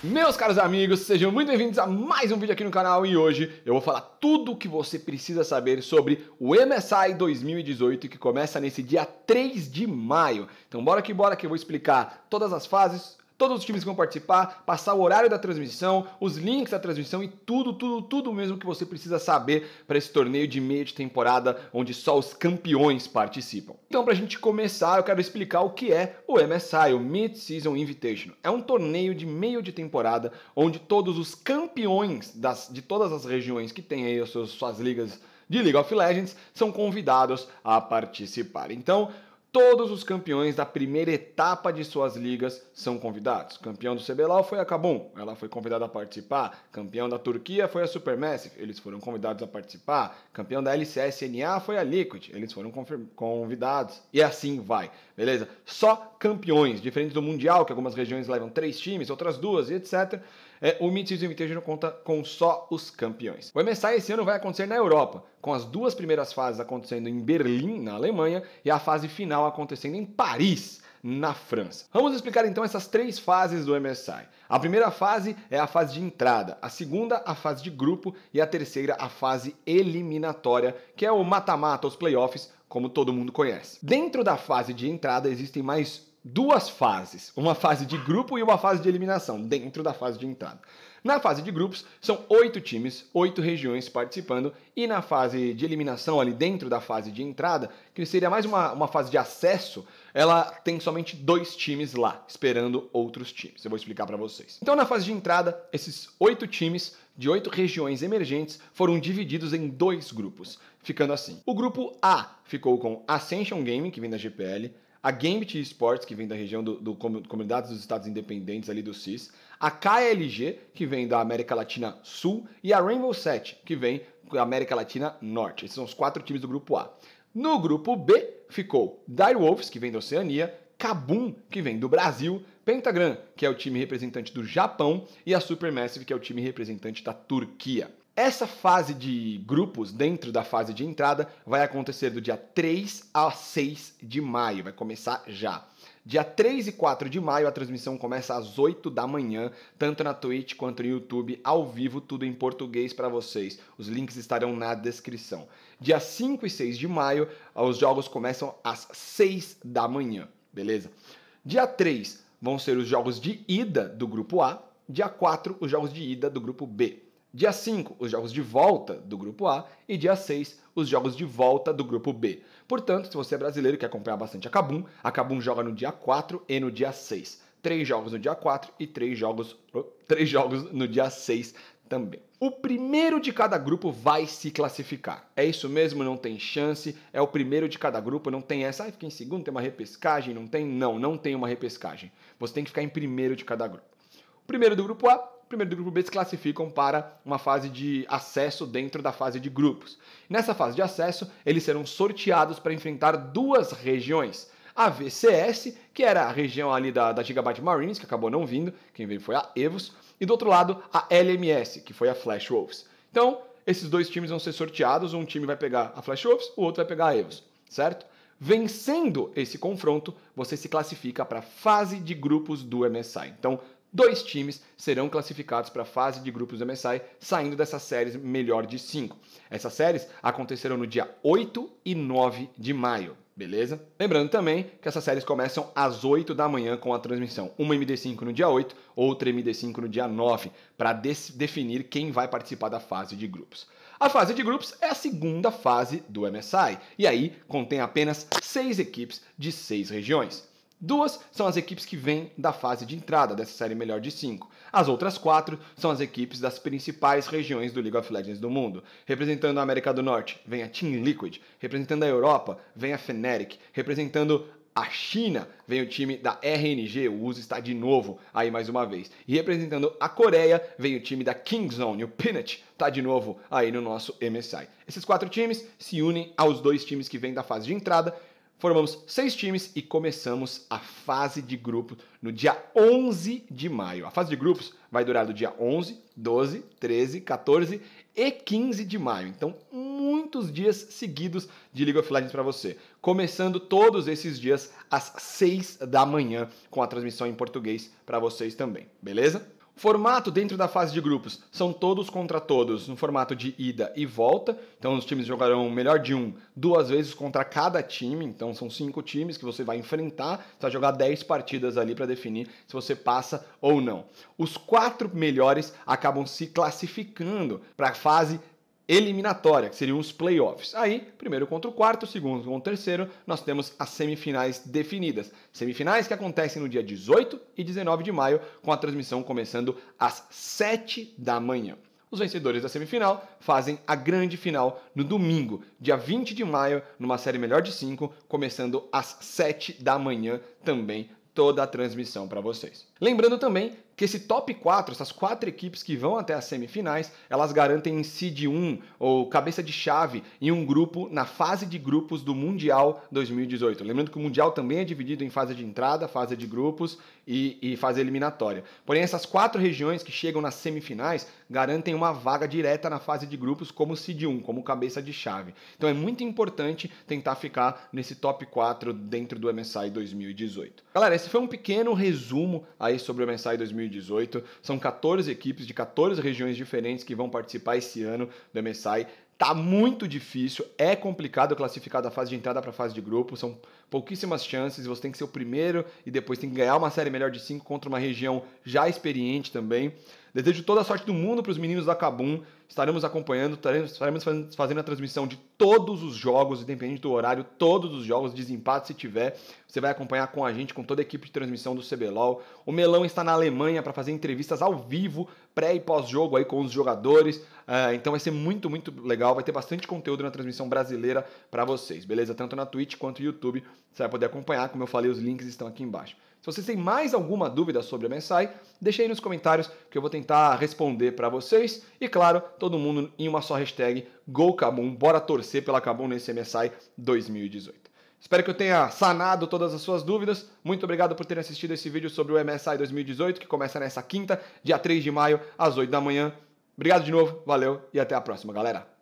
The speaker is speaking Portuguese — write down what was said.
Meus caros amigos, sejam muito bem-vindos a mais um vídeo aqui no canal e hoje eu vou falar tudo o que você precisa saber sobre o MSI 2018 que começa nesse dia 3 de maio. Então bora que bora que eu vou explicar todas as fases, todos os times que vão participar, passar o horário da transmissão, os links da transmissão e tudo, tudo, tudo mesmo que você precisa saber para esse torneio de meio de temporada onde só os campeões participam. Então, para a gente começar, eu quero explicar o que é o MSI, o Mid Season Invitational. É um torneio de meio de temporada onde todos os campeões das, de todas as regiões que têm aí as suas, suas ligas de League of Legends são convidados a participar. Então, Todos os campeões da primeira etapa de suas ligas são convidados. Campeão do CBLOL foi a Kabum, ela foi convidada a participar. Campeão da Turquia foi a Supermassive, eles foram convidados a participar. Campeão da LCSNA foi a Liquid, eles foram convidados. E assim vai, beleza? Só campeões, diferente do Mundial, que algumas regiões levam três times, outras duas e etc é, o mitismo não conta com só os campeões. O MSI esse ano vai acontecer na Europa, com as duas primeiras fases acontecendo em Berlim, na Alemanha, e a fase final acontecendo em Paris, na França. Vamos explicar então essas três fases do MSI. A primeira fase é a fase de entrada, a segunda a fase de grupo e a terceira a fase eliminatória, que é o mata-mata, os playoffs, como todo mundo conhece. Dentro da fase de entrada existem mais duas fases, uma fase de grupo e uma fase de eliminação, dentro da fase de entrada. Na fase de grupos, são oito times, oito regiões participando, e na fase de eliminação, ali dentro da fase de entrada, que seria mais uma, uma fase de acesso, ela tem somente dois times lá, esperando outros times. Eu vou explicar para vocês. Então, na fase de entrada, esses oito times de oito regiões emergentes foram divididos em dois grupos, ficando assim. O grupo A ficou com Ascension Gaming, que vem da GPL, a Gambit Esports, que vem da região do, do Comunidades dos Estados Independentes, ali do CIS, a KLG, que vem da América Latina Sul, e a Rainbow 7, que vem da América Latina Norte. Esses são os quatro times do grupo A. No grupo B ficou Dire Wolves, que vem da Oceania, Kabum, que vem do Brasil, Pentagram, que é o time representante do Japão, e a Supermassive, que é o time representante da Turquia. Essa fase de grupos, dentro da fase de entrada, vai acontecer do dia 3 a 6 de maio, vai começar já. Dia 3 e 4 de maio, a transmissão começa às 8 da manhã, tanto na Twitch quanto no YouTube, ao vivo, tudo em português para vocês. Os links estarão na descrição. Dia 5 e 6 de maio, os jogos começam às 6 da manhã, beleza? Dia 3 vão ser os jogos de ida do grupo A, dia 4 os jogos de ida do grupo B. Dia 5, os jogos de volta do grupo A e dia 6, os jogos de volta do grupo B. Portanto, se você é brasileiro e quer acompanhar bastante a Cabum, a Cabum joga no dia 4 e no dia 6. Três jogos no dia 4 e três jogos, três jogos no dia 6 também. O primeiro de cada grupo vai se classificar. É isso mesmo, não tem chance. É o primeiro de cada grupo, não tem essa. Ah, fica em segundo, tem uma repescagem, não tem? Não, não tem uma repescagem. Você tem que ficar em primeiro de cada grupo. O primeiro do grupo A primeiro do grupo B se classificam para uma fase de acesso dentro da fase de grupos. Nessa fase de acesso, eles serão sorteados para enfrentar duas regiões. A VCS, que era a região ali da, da Gigabyte Marines, que acabou não vindo, quem veio foi a Evos, e do outro lado a LMS, que foi a Flash Wolves. Então, esses dois times vão ser sorteados, um time vai pegar a Flash Wolves, o outro vai pegar a Evos, certo? Vencendo esse confronto, você se classifica para a fase de grupos do MSI. Então, dois times serão classificados para a fase de grupos do MSI, saindo dessas séries melhor de cinco. Essas séries acontecerão no dia 8 e 9 de maio. Beleza? Lembrando também que essas séries começam às 8 da manhã com a transmissão. Uma MD5 no dia 8, outra MD5 no dia 9, para definir quem vai participar da fase de grupos. A fase de grupos é a segunda fase do MSI, e aí contém apenas seis equipes de seis regiões. Duas são as equipes que vêm da fase de entrada dessa série melhor de cinco. As outras quatro são as equipes das principais regiões do League of Legends do mundo. Representando a América do Norte, vem a Team Liquid. Representando a Europa, vem a Fnatic. Representando a China vem o time da RNG, o uso está de novo aí mais uma vez. E representando a Coreia vem o time da Kingzone, o Peanut está de novo aí no nosso MSI. Esses quatro times se unem aos dois times que vêm da fase de entrada Formamos seis times e começamos a fase de grupos no dia 11 de maio. A fase de grupos vai durar do dia 11, 12, 13, 14 e 15 de maio. Então, muitos dias seguidos de League of Legends para você. Começando todos esses dias às 6 da manhã, com a transmissão em português para vocês também, beleza? Formato dentro da fase de grupos são todos contra todos no formato de ida e volta. Então os times jogarão melhor de um duas vezes contra cada time. Então são cinco times que você vai enfrentar. Você vai jogar dez partidas ali para definir se você passa ou não. Os quatro melhores acabam se classificando para a fase eliminatória, que seriam os playoffs. Aí, primeiro contra o quarto, segundo contra o terceiro, nós temos as semifinais definidas. Semifinais que acontecem no dia 18 e 19 de maio, com a transmissão começando às 7 da manhã. Os vencedores da semifinal fazem a grande final no domingo, dia 20 de maio, numa série melhor de 5, começando às 7 da manhã também toda a transmissão para vocês. Lembrando também que esse top 4, essas quatro equipes que vão até as semifinais, elas garantem seed 1 ou cabeça de chave em um grupo na fase de grupos do Mundial 2018. Lembrando que o Mundial também é dividido em fase de entrada, fase de grupos e, e fase eliminatória. Porém, essas quatro regiões que chegam nas semifinais garantem uma vaga direta na fase de grupos como seed 1, como cabeça de chave. Então é muito importante tentar ficar nesse top 4 dentro do MSI 2018. Galera, esse foi um pequeno resumo aí sobre o MSI 2018. 2018. São 14 equipes de 14 regiões diferentes que vão participar esse ano do MSI. Tá muito difícil, é complicado classificar da fase de entrada para a fase de grupo, são pouquíssimas chances, você tem que ser o primeiro e depois tem que ganhar uma série melhor de 5 contra uma região já experiente também. Desejo toda a sorte do mundo para os meninos da Cabum Estaremos acompanhando, estaremos fazendo a transmissão de todos os jogos, independente do horário, todos os jogos, desempate se tiver. Você vai acompanhar com a gente, com toda a equipe de transmissão do CBLOL. O Melão está na Alemanha para fazer entrevistas ao vivo, pré e pós-jogo aí com os jogadores. Eh, então vai ser muito, muito legal. Vai ter bastante conteúdo na transmissão brasileira para vocês, beleza? Tanto na Twitch quanto no YouTube. Você vai poder acompanhar. Como eu falei, os links estão aqui embaixo. Se vocês têm mais alguma dúvida sobre a Mensai, deixe aí nos comentários que eu vou tentar responder para vocês. E claro, todo mundo em uma só hashtag, GoCabum, bora torcer pela Cabum nesse MSI 2018. Espero que eu tenha sanado todas as suas dúvidas. Muito obrigado por terem assistido esse vídeo sobre o MSI 2018, que começa nessa quinta, dia 3 de maio, às 8 da manhã. Obrigado de novo, valeu e até a próxima, galera.